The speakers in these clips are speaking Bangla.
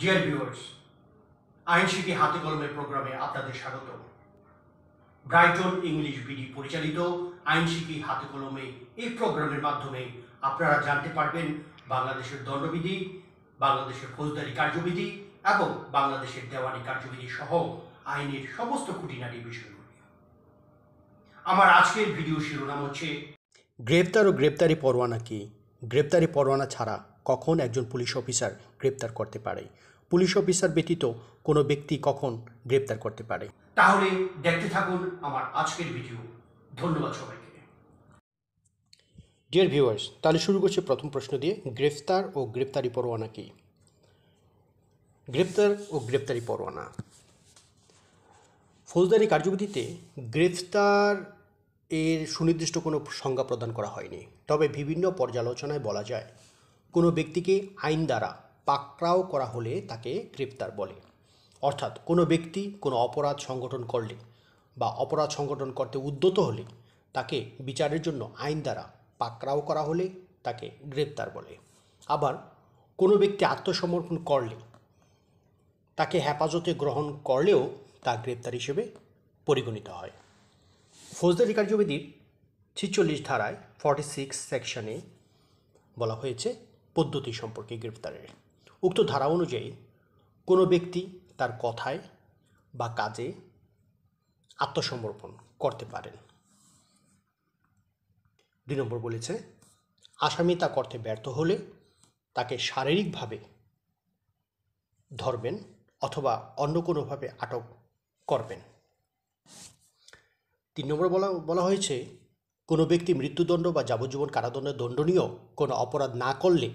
ডিয়ার ভিউয়ার্স আইনশিকি হাতে কলমে প্রোগ্রামে আপনাদের স্বাগত ব্রাইটন ইংলিশ বিডি পরিচালিত আইনশিকি হাতে কলমে এই প্রোগ্রামের মাধ্যমে আপনারা জানতে পারবেন বাংলাদেশের দণ্ডবিধি বাংলাদেশের ফৌজদারি কার্যবিধি এবং বাংলাদেশের দেওয়ানি কার্যবিধি সহ আইনের সমস্ত খুঁটিনাটি বিষয়গুলি আমার আজকের ভিডিও শিরোনাম হচ্ছে গ্রেপ্তার ও গ্রেপ্তারি পরোয়ানা কি গ্রেপ্তারি পরোয়ানা ছাড়া কখন একজন পুলিশ অফিসার গ্রেপ্তার করতে পারে পুলিশ অফিসার ব্যতীত কোনো ব্যক্তি কখন গ্রেপ্তার করতে পারে তাহলে দেখতে থাকুন আমার আজকের ভিডিও ধন্যবাদ সবাইকে ডিয়ার ভিউয়ার্স তাহলে শুরু করছে প্রথম প্রশ্ন দিয়ে গ্রেফতার ও গ্রেপ্তারি পরোয়ানা কি গ্রেপ্তার ও গ্রেপ্তারি পরোয়ানা ফৌজদারি কার্যবিধিতে গ্রেফতার এর সুনির্দিষ্ট কোনো সংজ্ঞা প্রদান করা হয়নি তবে বিভিন্ন পর্যালোচনায় বলা যায় কোনো ব্যক্তিকে আইন দ্বারা পাকড়াও করা হলে তাকে গ্রেপ্তার বলে অর্থাৎ কোনো ব্যক্তি কোনো অপরাধ সংগঠন করলে বা অপরাধ সংগঠন করতে উদ্যত হলে তাকে বিচারের জন্য আইন দ্বারা পাকড়াও করা হলে তাকে গ্রেপ্তার বলে আবার কোনো ব্যক্তি আত্মসমর্পণ করলে তাকে হেফাজতে গ্রহণ করলেও তা গ্রেপ্তার হিসেবে পরিগণিত হয় ফৌজদারি কার্যবিধির ছিচল্লিশ ধারায় ফর্টি সিক্স সেকশনে বলা হয়েছে পদ্ধতি সম্পর্কে গ্রেপ্তারের উক্ত ধারা অনুযায়ী কোনো ব্যক্তি তার কথায় বা কাজে আত্মসমর্পণ করতে পারেন দুই নম্বর বলেছে আসামি তা করতে ব্যর্থ হলে তাকে শারীরিকভাবে ধরবেন অথবা অন্য কোনোভাবে আটক করবেন তিন নম্বর বলা বলা হয়েছে কোনো ব্যক্তি মৃত্যুদণ্ড বা যাবজ্জীবন কারাদণ্ডে দণ্ডনীয় কোনো অপরাধ না করলে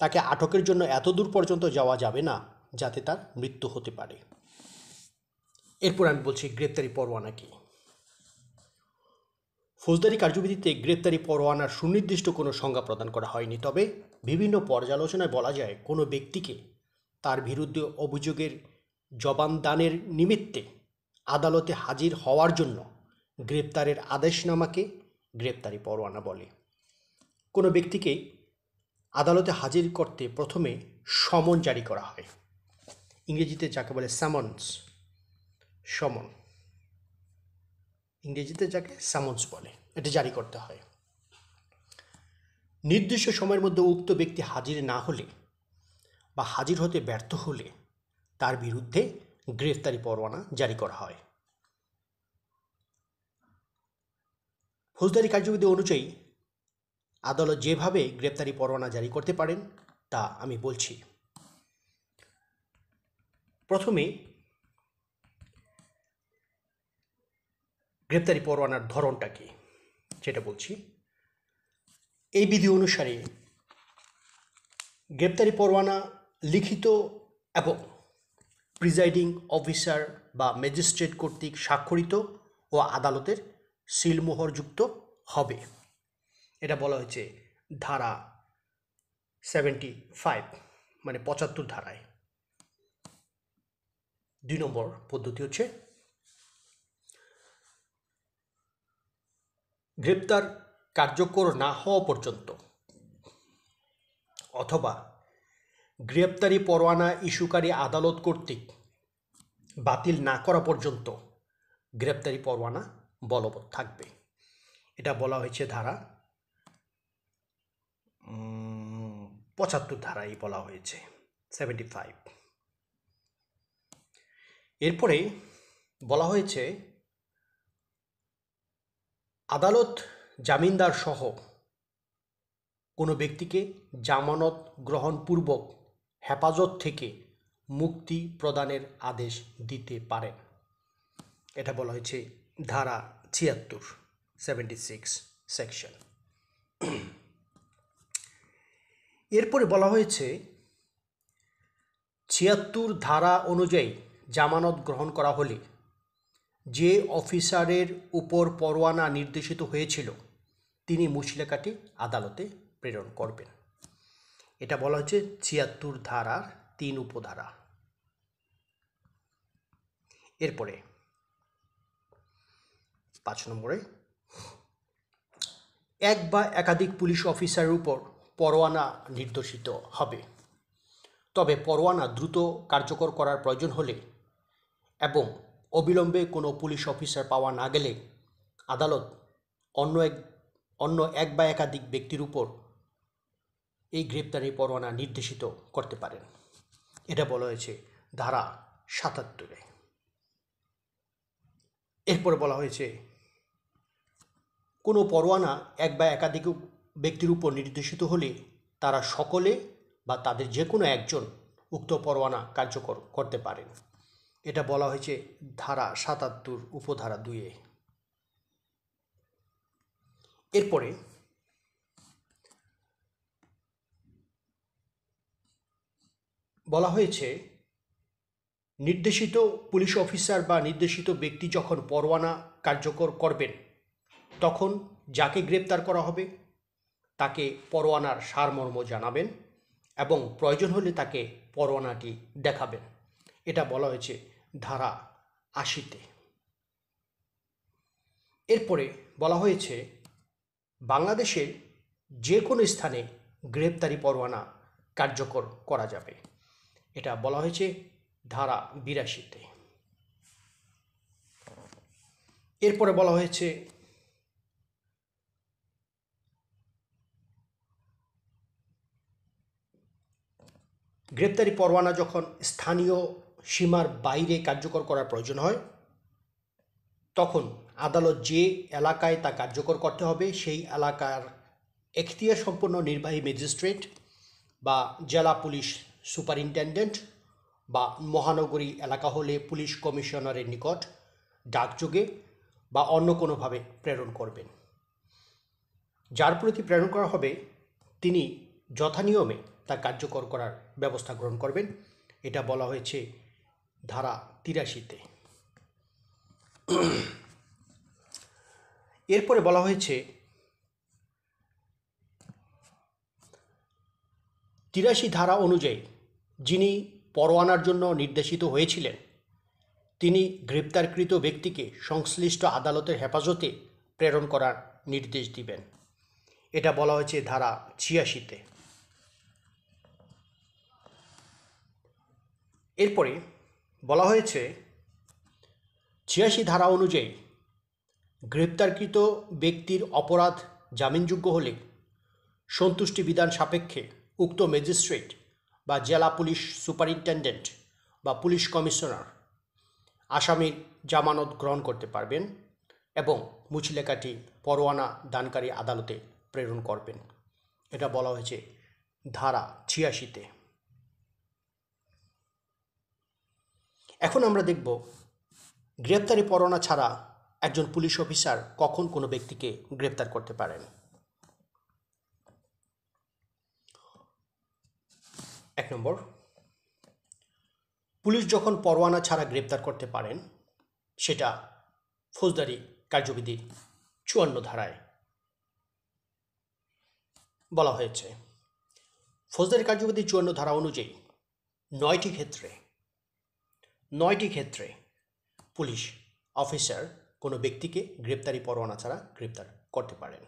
তাকে আটকের জন্য এত দূর পর্যন্ত যাওয়া যাবে না যাতে তার মৃত্যু হতে পারে এরপর আমি বলছি গ্রেপ্তারি পরোয়ানা কি ফৌজদারি কার্যবিধিতে গ্রেপ্তারি পরোয়ানার সুনির্দিষ্ট কোনো সংজ্ঞা প্রদান করা হয়নি তবে বিভিন্ন পর্যালোচনায় বলা যায় কোনো ব্যক্তিকে তার বিরুদ্ধে অভিযোগের জবানদানের নিমিত্তে আদালতে হাজির হওয়ার জন্য গ্রেপ্তারের আদেশনামাকে গ্রেপ্তারি পরোয়ানা বলে কোনো ব্যক্তিকে আদালতে হাজির করতে প্রথমে সমন জারি করা হয় ইংরেজিতে যাকে বলে স্যামন্স সমন ইংরেজিতে যাকে স্যামন্স বলে এটা জারি করতে হয় নির্দিষ্ট সময়ের মধ্যে উক্ত ব্যক্তি হাজির না হলে বা হাজির হতে ব্যর্থ হলে তার বিরুদ্ধে গ্রেফতারি পরোয়ানা জারি করা হয় ফৌজদারি কার্যবিধি অনুযায়ী আদালত যেভাবে গ্রেপ্তারি পরোয়ানা জারি করতে পারেন তা আমি বলছি প্রথমে গ্রেপ্তারি পরোয়ানার ধরনটা কি সেটা বলছি এই বিধি অনুসারে গ্রেপ্তারি পরোয়ানা লিখিত এবং প্রিজাইডিং অফিসার বা ম্যাজিস্ট্রেট কর্তৃক স্বাক্ষরিত ও আদালতের সিলমোহরযুক্ত হবে এটা বলা হয়েছে ধারা সেভেন্টি ফাইভ মানে পঁচাত্তর ধারায় দুই নম্বর পদ্ধতি হচ্ছে গ্রেপ্তার কার্যকর না হওয়া পর্যন্ত অথবা গ্রেপ্তারি পরোয়ানা ইস্যুকারী আদালত কর্তৃক বাতিল না করা পর্যন্ত গ্রেপ্তারি পরোয়ানা বলবৎ থাকবে এটা বলা হয়েছে ধারা পঁচাত্তর ধারাই বলা হয়েছে সেভেন্টি ফাইভ এরপরে বলা হয়েছে আদালত জামিনদার সহ কোনো ব্যক্তিকে জামানত গ্রহণপূর্বক হেফাজত থেকে মুক্তি প্রদানের আদেশ দিতে পারেন এটা বলা হয়েছে ধারা ছিয়াত্তর সেভেন্টি সিক্স সেকশন এরপরে বলা হয়েছে ছিয়াত্তর ধারা অনুযায়ী জামানত গ্রহণ করা হলে যে অফিসারের উপর পরোয়ানা নির্দেশিত হয়েছিল তিনি মুচলেকাটি আদালতে প্রেরণ করবেন এটা বলা হচ্ছে ছিয়াত্তর ধারার তিন উপধারা এরপরে পাঁচ নম্বরে এক বা একাধিক পুলিশ অফিসারের উপর পরোয়ানা নির্দেশিত হবে তবে পরোয়ানা দ্রুত কার্যকর করার প্রয়োজন হলে এবং অবিলম্বে কোনো পুলিশ অফিসার পাওয়া না গেলে আদালত অন্য এক অন্য এক বা একাধিক ব্যক্তির উপর এই গ্রেপ্তারি পরোয়ানা নির্দেশিত করতে পারেন এটা বলা হয়েছে ধারা সাতাত্তরে এরপর বলা হয়েছে কোনো পরোয়ানা এক বা একাধিক ব্যক্তির উপর নির্দেশিত হলে তারা সকলে বা তাদের যে কোনো একজন উক্ত পরোয়ানা কার্যকর করতে পারেন এটা বলা হয়েছে ধারা সাতাত্তর উপধারা দুয়ে এরপরে বলা হয়েছে নির্দেশিত পুলিশ অফিসার বা নির্দেশিত ব্যক্তি যখন পরোয়ানা কার্যকর করবেন তখন যাকে গ্রেপ্তার করা হবে তাকে পরোয়ানার সারমর্ম জানাবেন এবং প্রয়োজন হলে তাকে পরোয়ানাটি দেখাবেন এটা বলা হয়েছে ধারা আশিতে এরপরে বলা হয়েছে বাংলাদেশের যে কোনো স্থানে গ্রেপ্তারি পরোয়ানা কার্যকর করা যাবে এটা বলা হয়েছে ধারা বিরাশিতে এরপরে বলা হয়েছে গ্রেপ্তারি পরোয়ানা যখন স্থানীয় সীমার বাইরে কার্যকর করার প্রয়োজন হয় তখন আদালত যে এলাকায় তা কার্যকর করতে হবে সেই এলাকার এখতিয়ার সম্পন্ন নির্বাহী ম্যাজিস্ট্রেট বা জেলা পুলিশ সুপারিনটেন্ডেন্ট বা মহানগরী এলাকা হলে পুলিশ কমিশনারের নিকট ডাকযোগে বা অন্য কোনোভাবে প্রেরণ করবেন যার প্রতি প্রেরণ করা হবে তিনি যথানিয়মে তা কার্যকর করার ব্যবস্থা গ্রহণ করবেন এটা বলা হয়েছে ধারা তিরাশিতে এরপরে বলা হয়েছে তিরাশি ধারা অনুযায়ী যিনি পরোয়ানার জন্য নির্দেশিত হয়েছিলেন তিনি গ্রেপ্তারকৃত ব্যক্তিকে সংশ্লিষ্ট আদালতের হেফাজতে প্রেরণ করার নির্দেশ দিবেন এটা বলা হয়েছে ধারা ছিয়াশিতে এরপরে বলা হয়েছে ছিয়াশি ধারা অনুযায়ী গ্রেপ্তারকৃত ব্যক্তির অপরাধ জামিনযোগ্য হলে সন্তুষ্টি বিধান সাপেক্ষে উক্ত ম্যাজিস্ট্রেট বা জেলা পুলিশ সুপারিনটেন্ডেন্ট বা পুলিশ কমিশনার আসামির জামানত গ্রহণ করতে পারবেন এবং মুচলেকাটি পরোয়ানা দানকারী আদালতে প্রেরণ করবেন এটা বলা হয়েছে ধারা ছিয়াশিতে এখন আমরা দেখব গ্রেপ্তারি পরোয়ানা ছাড়া একজন পুলিশ অফিসার কখন কোনো ব্যক্তিকে গ্রেপ্তার করতে পারেন এক নম্বর পুলিশ যখন পরোয়ানা ছাড়া গ্রেপ্তার করতে পারেন সেটা ফৌজদারি কার্যবিধির চুয়ান্ন ধারায় বলা হয়েছে ফৌজদারি কার্যবিধির চুয়ান্ন ধারা অনুযায়ী নয়টি ক্ষেত্রে নয়টি ক্ষেত্রে পুলিশ অফিসার কোনো ব্যক্তিকে গ্রেপ্তারি পরোয়ানা ছাড়া গ্রেপ্তার করতে পারেন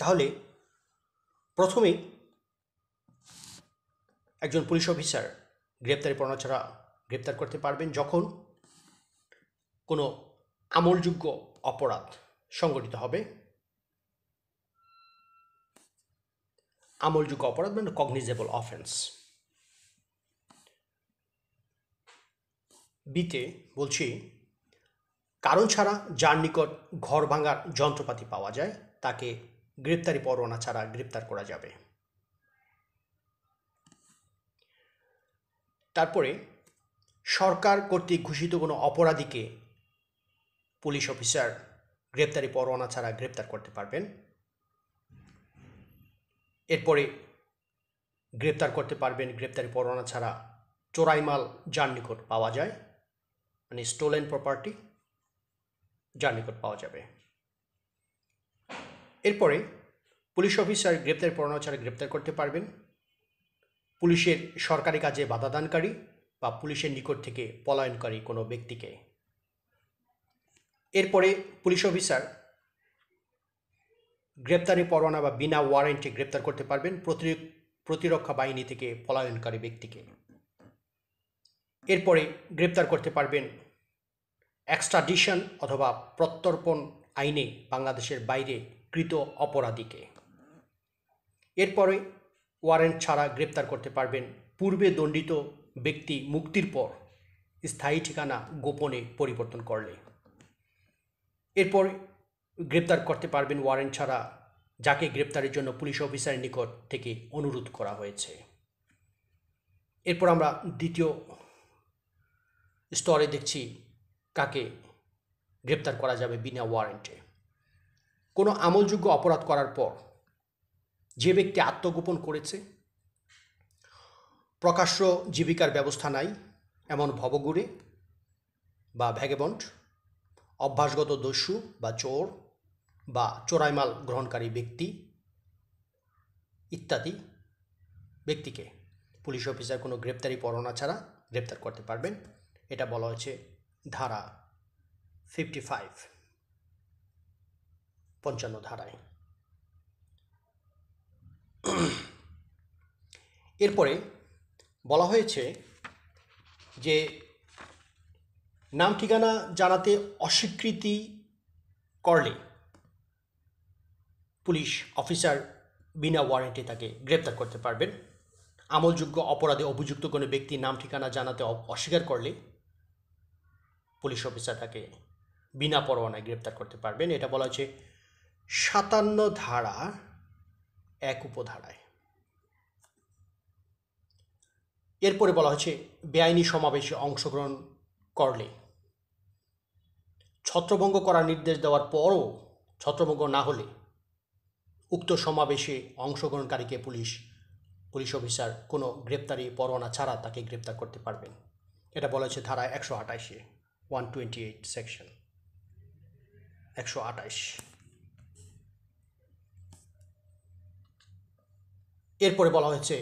তাহলে প্রথমে একজন পুলিশ অফিসার গ্রেপ্তারি পরোয়ানা ছাড়া গ্রেপ্তার করতে পারবেন যখন কোনো আমলযোগ্য অপরাধ সংগঠিত হবে আমলযোগ্য অপরাধ মানে কগনিজেবল অফেন্স বিতে বলছি কারণ ছাড়া যার নিকট ঘর ভাঙার যন্ত্রপাতি পাওয়া যায় তাকে গ্রেপ্তারি পরোয়ানা ছাড়া গ্রেপ্তার করা যাবে তারপরে সরকার কর্তৃক ঘোষিত কোনো অপরাধীকে পুলিশ অফিসার গ্রেপ্তারি পরোয়ানা ছাড়া গ্রেপ্তার করতে পারবেন এরপরে গ্রেপ্তার করতে পারবেন গ্রেপ্তারি পরোয়ানা ছাড়া চোরাই মাল যার নিকট পাওয়া যায় মানে স্টোলেন প্রপার্টি যার নিকট পাওয়া যাবে এরপরে পুলিশ অফিসার গ্রেপ্তার পরোয়ানা ছাড়া গ্রেপ্তার করতে পারবেন পুলিশের সরকারি কাজে বাধাদানকারী বা পুলিশের নিকট থেকে পলায়নকারী কোনো ব্যক্তিকে এরপরে পুলিশ অফিসার গ্রেপ্তারি পরোয়ানা বা বিনা ওয়ারেন্টে গ্রেপ্তার করতে পারবেন প্রতিরক্ষা বাহিনী থেকে পলায়নকারী ব্যক্তিকে এরপরে গ্রেপ্তার করতে পারবেন এক্সট্রাডিশন অথবা প্রত্যর্পণ আইনে বাংলাদেশের বাইরে কৃত অপরাধীকে এরপরে ওয়ারেন্ট ছাড়া গ্রেপ্তার করতে পারবেন পূর্বে দণ্ডিত ব্যক্তি মুক্তির পর স্থায়ী ঠিকানা গোপনে পরিবর্তন করলে এরপর গ্রেপ্তার করতে পারবেন ওয়ারেন্ট ছাড়া যাকে গ্রেপ্তারের জন্য পুলিশ অফিসারের নিকট থেকে অনুরোধ করা হয়েছে এরপর আমরা দ্বিতীয় স্তরে দেখছি কাকে গ্রেপ্তার করা যাবে বিনা ওয়ারেন্টে কোনো আমলযোগ্য অপরাধ করার পর যে ব্যক্তি আত্মগোপন করেছে প্রকাশ্য জীবিকার ব্যবস্থা নাই এমন ভবগুড়ে বা ভ্যাগেবন্ট অভ্যাসগত দস্যু বা চোর বা চোরাইমাল গ্রহণকারী ব্যক্তি ইত্যাদি ব্যক্তিকে পুলিশ অফিসার কোনো গ্রেপ্তারি পরোনা ছাড়া গ্রেপ্তার করতে পারবেন এটা বলা হয়েছে ধারা ফিফটি ফাইভ পঞ্চান্ন ধারায় এরপরে বলা হয়েছে যে নাম ঠিকানা জানাতে অস্বীকৃতি করলে পুলিশ অফিসার বিনা ওয়ারেন্টে তাকে গ্রেপ্তার করতে পারবেন আমলযোগ্য অপরাধে অভিযুক্ত কোনো ব্যক্তি নাম ঠিকানা জানাতে অস্বীকার করলে পুলিশ অফিসার তাকে বিনা পরোয়ানায় গ্রেপ্তার করতে পারবেন এটা বলা হচ্ছে সাতান্ন ধারা এক উপধারায় এরপরে বলা হচ্ছে বেআইনি সমাবেশে অংশগ্রহণ করলে ছত্রভঙ্গ করার নির্দেশ দেওয়ার পরও ছত্রভঙ্গ না হলে উক্ত সমাবেশে অংশগ্রহণকারীকে পুলিশ পুলিশ অফিসার কোনো গ্রেপ্তারি পরোয়ানা ছাড়া তাকে গ্রেপ্তার করতে পারবেন এটা বলা হয়েছে ধারা একশো আঠাশে ওয়ান টোয়েন্টি এইট সেকশন একশো আঠাশ এরপরে বলা হয়েছে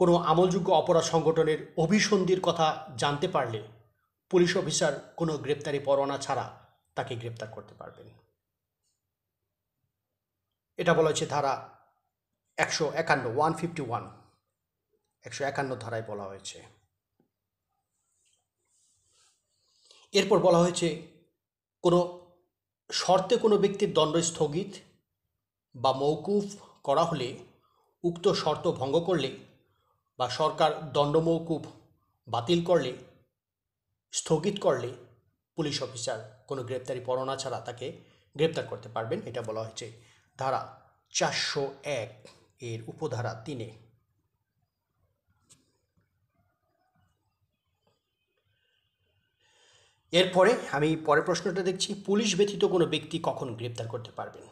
কোনো আমলযোগ্য অপরাধ সংগঠনের অভিসন্ধির কথা জানতে পারলে পুলিশ অফিসার কোনো গ্রেপ্তারি পরোয়ানা ছাড়া তাকে গ্রেপ্তার করতে পারবেন এটা বলা হয়েছে ধারা একশো একান্ন ওয়ান ফিফটি ওয়ান একশো একান্ন ধারায় বলা হয়েছে এরপর বলা হয়েছে কোনো শর্তে কোনো ব্যক্তির দণ্ড স্থগিত বা মৌকুফ করা হলে উক্ত শর্ত ভঙ্গ করলে বা সরকার দণ্ড মৌকুফ বাতিল করলে স্থগিত করলে পুলিশ অফিসার কোনো গ্রেপ্তারি পরোনা ছাড়া তাকে গ্রেপ্তার করতে পারবেন এটা বলা হয়েছে ধারা চারশো এক এর উপধারা তিনে এরপরে আমি পরের প্রশ্নটা দেখছি পুলিশ ব্যতীত কোনো ব্যক্তি কখন গ্রেপ্তার করতে পারবেন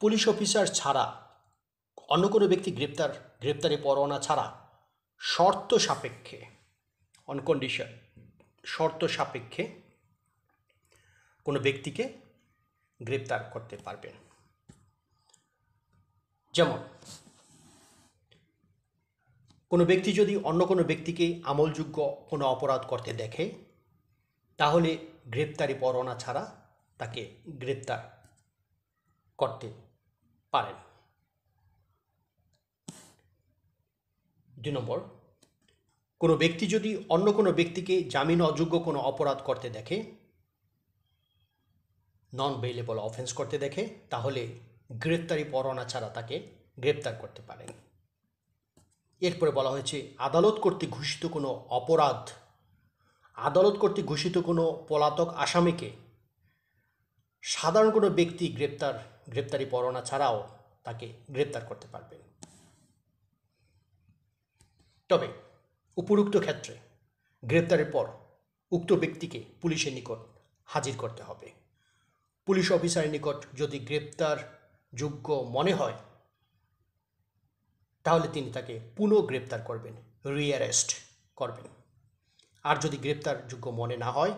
পুলিশ অফিসার ছাড়া অন্য কোনো ব্যক্তি গ্রেপ্তার গ্রেপ্তারে পরোয়ানা ছাড়া শর্ত সাপেক্ষে অনকন্ডিশন শর্ত সাপেক্ষে কোনো ব্যক্তিকে গ্রেপ্তার করতে পারবেন যেমন কোনো ব্যক্তি যদি অন্য কোনো ব্যক্তিকে আমলযোগ্য কোনো অপরাধ করতে দেখে তাহলে গ্রেপ্তারি পরোয়ানা ছাড়া তাকে গ্রেপ্তার করতে পারেন দুই নম্বর কোনো ব্যক্তি যদি অন্য কোনো ব্যক্তিকে জামিন অযোগ্য কোনো অপরাধ করতে দেখে নন বেইলেবল অফেন্স করতে দেখে তাহলে গ্রেপ্তারি পরোয়ানা ছাড়া তাকে গ্রেপ্তার করতে পারেন এরপরে বলা হয়েছে আদালত কর্তৃক ঘোষিত কোনো অপরাধ আদালত কর্তৃক ঘোষিত কোনো পলাতক আসামিকে সাধারণ কোনো ব্যক্তি গ্রেপ্তার গ্রেপ্তারি পরোয়ানা ছাড়াও তাকে গ্রেপ্তার করতে পারবেন তবে উপরুক্ত ক্ষেত্রে গ্রেপ্তারের পর উক্ত ব্যক্তিকে পুলিশের নিকট হাজির করতে হবে পুলিশ অফিসারের নিকট যদি গ্রেপ্তার যোগ্য মনে হয় তাহলে তিনি তাকে পুনঃ গ্রেপ্তার করবেন রিঅ্যারেস্ট করবেন আর যদি গ্রেপ্তার যোগ্য মনে না হয়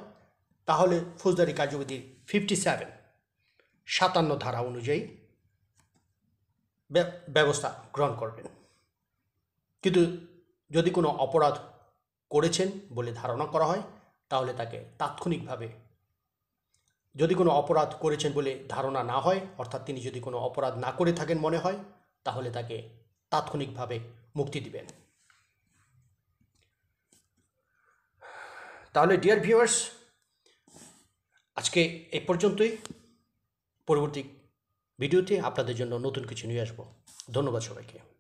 তাহলে ফৌজদারি কার্যবিধি ফিফটি সেভেন সাতান্ন ধারা অনুযায়ী ব্যবস্থা গ্রহণ করবেন কিন্তু যদি কোনো অপরাধ করেছেন বলে ধারণা করা হয় তাহলে তাকে তাৎক্ষণিকভাবে যদি কোনো অপরাধ করেছেন বলে ধারণা না হয় অর্থাৎ তিনি যদি কোনো অপরাধ না করে থাকেন মনে হয় তাহলে তাকে তাৎক্ষণিকভাবে মুক্তি দিবেন তাহলে ডিয়ার ভিউয়ার্স আজকে এ পর্যন্তই পরবর্তী ভিডিওতে আপনাদের জন্য নতুন কিছু নিয়ে আসবো ধন্যবাদ সবাইকে